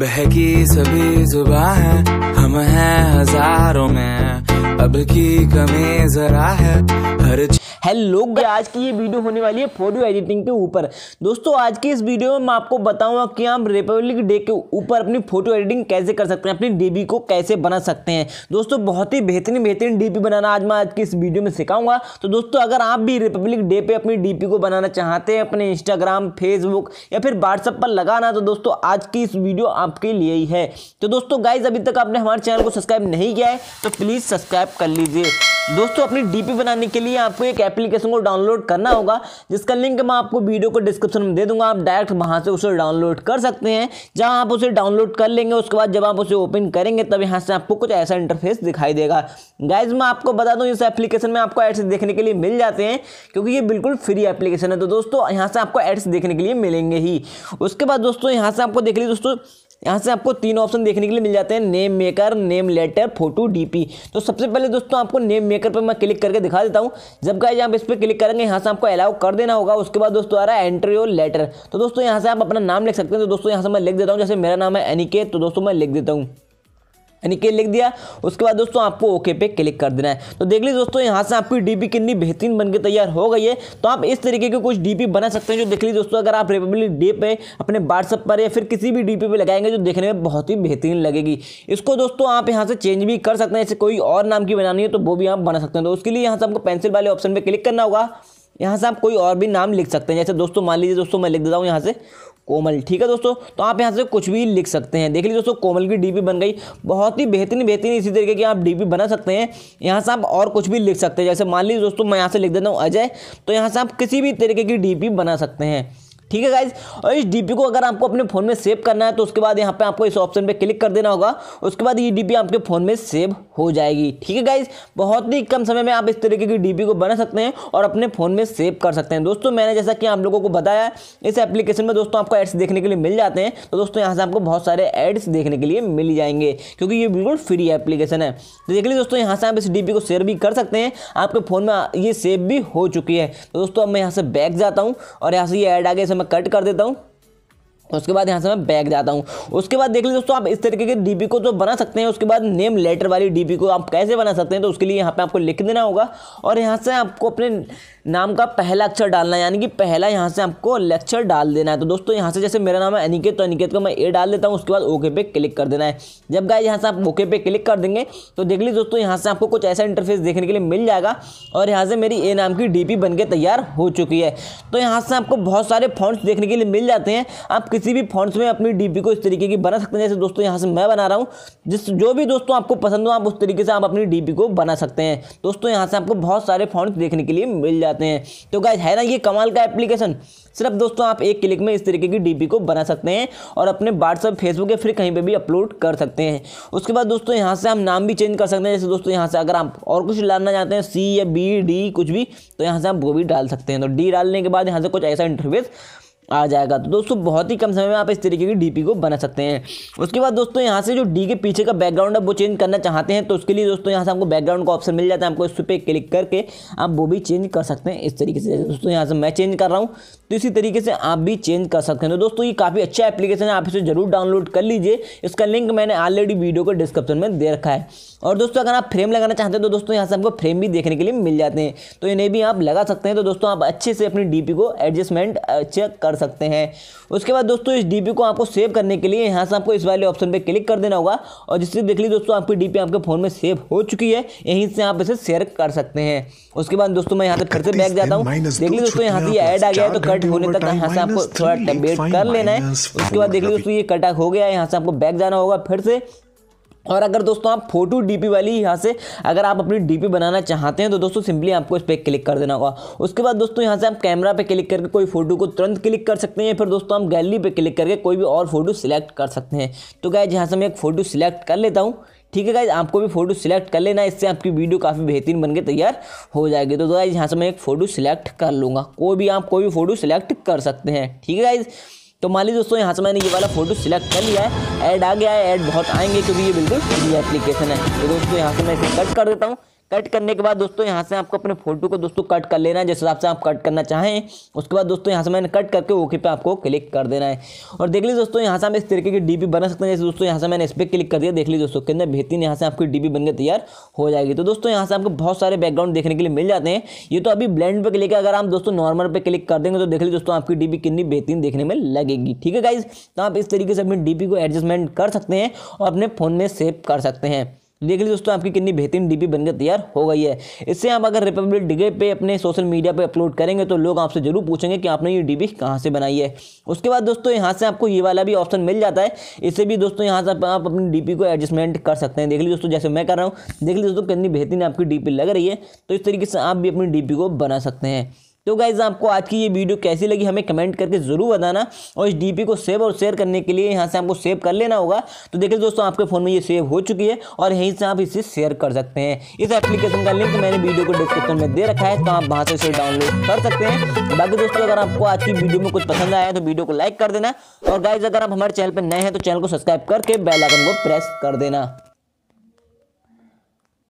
बहकी सभी जुबा है हम हैं हजारों में अब की कमी जरा है हर चीज हेलो आज की ये वीडियो होने वाली है फोटो एडिटिंग के ऊपर दोस्तों आज की इस वीडियो में मैं आपको बताऊंगा कि हम रिपब्लिक डे के ऊपर अपनी फोटो एडिटिंग कैसे कर सकते हैं अपनी डीबी को कैसे बना सकते हैं दोस्तों बहुत ही बेहतरीन बेहतरीन डीपी बनाना आज मैं आज की इस वीडियो में सिखाऊंगा तो दोस्तों अगर आप भी रिपब्लिक डे पर अपनी डी को बनाना चाहते हैं अपने इंस्टाग्राम फेसबुक या फिर व्हाट्सअप पर लगाना तो दोस्तों आज की इस वीडियो आपके लिए ही है तो दोस्तों गाइज अभी तक आपने हमारे चैनल को सब्सक्राइब नहीं किया है तो प्लीज़ सब्सक्राइब कर लीजिए दोस्तों अपनी डीपी बनाने के लिए आपको एक एप्लीकेशन को डाउनलोड करना होगा जिसका लिंक मैं आपको वीडियो को डिस्क्रिप्शन में दे दूंगा आप डायरेक्ट वहां से उसे डाउनलोड कर सकते हैं जहां आप उसे डाउनलोड कर लेंगे उसके बाद जब आप उसे ओपन करेंगे तब यहाँ से आपको कुछ ऐसा इंटरफेस दिखाई देगा गाइज मैं आपको बता दूँ इस एप्लीकेशन में आपको एड्स देखने के लिए मिल जाते हैं क्योंकि ये बिल्कुल फ्री एप्लीकेशन है तो दोस्तों यहाँ से आपको एड्स देखने के लिए मिलेंगे ही उसके बाद दोस्तों यहाँ से आपको देख लीजिए दोस्तों यहाँ से आपको तीन ऑप्शन देखने के लिए मिल जाते हैं name maker name letter photo DP तो सबसे पहले दोस्तों आपको नेम मेकर पर मैं क्लिक करके दिखा देता हूँ जब गाइज आप इस पर क्लिक करेंगे यहाँ से आपको अलाउ कर देना होगा उसके बाद दोस्तों आ रहा है एंट्री और लेटर तो दोस्तों यहाँ से आप अपना नाम लिख सकते हैं तो दोस्तों यहाँ से मैं लिख देता हूँ जैसे मेरा नाम है अनिकेत तो दोस्तों मैं लिख देता हूँ यानी कि लिख दिया उसके बाद दोस्तों आपको ओके पे क्लिक कर देना है तो देख लीजिए दोस्तों यहाँ से आपकी डीपी कितनी बेहतरीन बनकर तैयार हो गई है तो आप इस तरीके के कुछ डीपी बना सकते हैं जो देख लीजिए दोस्तों अगर आप रिपब्लिक डे पे अपने व्हाट्सअप पर या फिर किसी भी डीपी पे लगाएंगे जो देखने में बहुत ही बेहतरीन लगेगी इसको दोस्तों आप यहाँ से चेंज भी कर सकते हैं जैसे कोई और नाम की बनानी है तो वो भी आप बना सकते हैं तो उसके लिए यहाँ से आपको पेंसिल वाले ऑप्शन पर क्लिक करना होगा यहाँ से आप कोई और भी नाम लिख सकते हैं जैसे दोस्तों मान लीजिए दोस्तों मैं लिख देता हूँ यहाँ से कोमल ठीक है दोस्तों तो आप यहाँ से कुछ भी लिख सकते हैं देख लीजिए दोस्तों कोमल की डीपी बन गई बहुत ही बेहतरीन बेहतरीन इसी तरीके की आप डीपी बना सकते हैं यहाँ से आप और कुछ भी लिख सकते हैं जैसे मान लीजिए दोस्तों मैं यहाँ से लिख देता हूँ अजय तो यहाँ से आप किसी भी तरीके की डी बना सकते हैं ठीक है गाइज और इस डी को अगर आपको अपने फ़ोन में सेव करना है तो उसके बाद यहाँ पे आपको इस ऑप्शन पे क्लिक कर देना होगा उसके बाद ये डी आपके फ़ोन में सेव हो जाएगी ठीक है गाइज बहुत ही कम समय में आप इस तरीके की डी को बना सकते हैं और अपने फ़ोन में सेव कर सकते हैं दोस्तों मैंने जैसा कि आप लोगों को बताया इस एप्लीकेशन में दोस्तों आपको एड्स देखने के लिए मिल जाते हैं तो दोस्तों यहाँ से आपको बहुत सारे एड्स देखने के लिए मिल जाएंगे क्योंकि ये बिल्कुल फ्री एप्लीकेशन है तो देख लीजिए दोस्तों यहाँ से आप इस डी को शेयर भी कर सकते हैं आपके फ़ोन में ये सेव भी हो चुकी है तो दोस्तों अब मैं यहाँ से बैग जाता हूँ और यहाँ से ये ऐड आगे इसे मैं कट कर देता हूँ उसके बाद यहाँ से मैं बैग जाता हूँ उसके बाद देख लीजिए दोस्तों आप इस तरीके के डीपी को तो बना सकते हैं उसके बाद नेम लेटर वाली डीपी को आप कैसे बना सकते हैं तो उसके लिए यहाँ पे आपको लिख देना होगा और यहाँ से आपको अपने नाम का पहला अक्षर डालना है यानी कि पहला यहाँ से आपको लेक्चर डाल देना है तो दोस्तों यहाँ से जैसे मेरा नाम है अनिकेत तो अनिकेत को मैं ए डाल देता हूँ उसके बाद ओके पे क्लिक कर देना है जब गाय यहाँ से आप ओके पे क्लिक कर देंगे तो देख लीजिए दोस्तों यहाँ से आपको कुछ ऐसा इंटरफेस देखने के लिए मिल जाएगा और यहाँ से मेरी ए नाम की डी के तैयार हो चुकी है तो यहाँ से आपको बहुत सारे फॉन्ट्स देखने के लिए मिल जाते हैं आप किसी भी फॉन्ट्स में अपनी डीपी को इस तरीके की बना सकते हैं जैसे दोस्तों यहाँ से मैं बना रहा हूँ जिस जो भी दोस्तों आपको पसंद हो आप उस तरीके से आप अपनी डीपी को बना सकते हैं दोस्तों यहाँ से आपको बहुत सारे फॉन्ट्स देखने के लिए मिल जाते हैं तो गाइज है ना ये कमाल का एप्लीकेशन सिर्फ दोस्तों आप एक क्लिक में इस तरीके की डीपी को बना सकते हैं और अपने व्हाट्सअप फेसबुक या फिर कहीं पर भी अपलोड कर सकते हैं उसके बाद दोस्तों यहाँ से हम नाम भी चेंज कर सकते हैं जैसे दोस्तों यहाँ से अगर आप और कुछ डालना चाहते हैं सी या बी डी कुछ भी तो यहाँ से आप वो भी डाल सकते हैं तो डी डालने के बाद यहाँ से कुछ ऐसा इंटरव्यू आ जाएगा तो दोस्तों बहुत ही कम समय में आप इस तरीके की डीपी को बना सकते हैं उसके बाद दोस्तों यहाँ से जो डी के पीछे का बैकग्राउंड है वो चेंज करना चाहते हैं तो उसके लिए दोस्तों यहाँ से आपको बैकग्राउंड का ऑप्शन मिल जाता है आपको इस पर क्लिक करके आप वो भी चेंज कर सकते हैं इस तरीके से दोस्तों यहाँ से मैं चेंज कर रहा हूँ तो इसी तरीके से आप भी चेंज कर सकते हैं तो दोस्तों ये काफ़ी अच्छा एप्लीकेशन है आप इसे ज़रूर डाउनलोड कर लीजिए इसका लिंक मैंने ऑलरेडी वीडियो को डिस्क्रिप्शन में दे रखा है और दोस्तों अगर आप फ्रेम लगाना चाहते हैं तो दोस्तों यहाँ से आपको फ्रेम भी देखने के लिए मिल जाते हैं तो इन्हें भी आप लगा सकते हैं तो दोस्तों आप अच्छे से अपनी डी को एडजस्टमेंट अच्छे कर सकते हैं उसके बाद दोस्तों इस डी को आपको सेव करने के लिए यहाँ से आपको इस वाले ऑप्शन पर क्लिक कर देना होगा और जिससे देख लीजिए दोस्तों आपकी डी आपके फ़ोन में सेव हो चुकी है यहीं से आप इसे शेयर कर सकते हैं उसके बाद दोस्तों मैं यहाँ से फिर से बैग जाता हूँ देख लीजिए दोस्तों यहाँ से ऐड आ गया है तो कर कट होने तक यहाँ से आपको थोड़ा टेबेट कर लेना है उसके बाद देख लीजिए दोस्तों ये कट हो गया है यहाँ से आपको बैक जाना होगा फिर से और अगर दोस्तों आप फोटो डीपी वाली यहाँ से अगर आप अपनी डीपी बनाना चाहते हैं तो दोस्तों सिंपली आपको इस पर क्लिक कर देना होगा उसके बाद दोस्तों यहाँ से आप कैमरा पे क्लिक करके कोई फोटो को तुरंत क्लिक कर सकते हैं फिर दोस्तों आप गैलरी पे क्लिक करके कोई भी और फोटो सिलेक्ट कर सकते हैं तो क्या जहाँ से मैं एक फ़ोटो सिलेक्ट कर लेता हूँ ठीक है गाइज आपको भी फोटो सिलेक्ट कर लेना इससे आपकी वीडियो काफ़ी बेहतरीन बनकर तैयार हो जाएगी तो गाइज यहाँ से मैं एक फ़ोटो सिलेक्ट कर लूँगा कोई भी आप कोई भी फ़ोटो सिलेक्ट कर सकते हैं ठीक है गाइज़ तो मान लीजिए दोस्तों यहाँ से मैंने ये वाला फोटो सिलेक्ट कर लिया है ऐड आ गया है ऐड बहुत आएंगे क्योंकि ये बिल्कुल फ्री एप्लीकेशन है तो दोस्तों यहाँ से मैं इसे कट कर देता हूँ कट करने के बाद दोस्तों यहाँ से आपको अपने फोटो को दोस्तों कट कर लेना है जिस हिसाब से आप कट करना चाहें उसके बाद दोस्तों यहाँ से मैंने कट करके ओके पे आपको क्लिक कर देना है और देख लीजिए दोस्तों यहाँ से आप इस तरीके की डीपी बना सकते हैं जैसे दोस्तों यहाँ से मैंने इस पर क्लिक कर दिया देख लीजिए दोस्तों कितने बेहतरीन यहाँ से आपकी डीपी बनकर तैयार हो जाएगी तो दोस्तों यहाँ से आपको बहुत सारे बैकग्राउंड देखने के लिए मिल जाते हैं ये तो अभी ब्लैंड पर क्लिक अगर आप दोस्तों नॉर्मल पर क्लिक कर देंगे तो देख लीजिए दोस्तों आपकी डीबी कितनी बेहतरीन देखने में लगेगी ठीक है गाइज तो आप इस तरीके से अपनी डीपी को एडजस्टमेंट कर सकते हैं और अपने फ़ोन में सेव कर सकते हैं देख लीजिए दोस्तों आपकी कितनी बेहतरीन डीपी बनकर तैयार हो गई है इससे आप अगर रिपब्लिक डे पे अपने सोशल मीडिया पे अपलोड करेंगे तो लोग आपसे जरूर पूछेंगे कि आपने ये डीपी कहाँ से बनाई है उसके बाद दोस्तों यहाँ से आपको ये वाला भी ऑप्शन मिल जाता है इससे भी दोस्तों यहाँ से आप अपनी पी को एडजस्टमेंट कर सकते हैं देख लीजिए दोस्तों जैसे मैं कर रहा हूँ देख लीजिए दोस्तों कितनी बेहतरीन आपकी पी लग रही है तो इस तरीके से आप भी अपनी पी को बना सकते हैं तो गाइज आपको आज की ये वीडियो कैसी लगी हमें कमेंट करके ज़रूर बताना और इस डी को सेव और शेयर करने के लिए यहाँ से आपको सेव कर लेना होगा तो देखिए दोस्तों आपके फ़ोन में ये सेव हो चुकी है और यहीं से आप इसे शेयर कर सकते हैं इस एप्लीकेशन का लिंक मैंने वीडियो को डिस्क्रिप्शन में दे रखा है तो आप वहाँ से इसे डाउनलोड कर सकते हैं बाकी दोस्तों अगर आपको आज की वीडियो में कुछ पसंद आया तो वीडियो को लाइक कर देना और गाइज अगर आप हमारे चैनल पर नए हैं तो चैनल को सब्सक्राइब करके बेलाइकन को प्रेस कर देना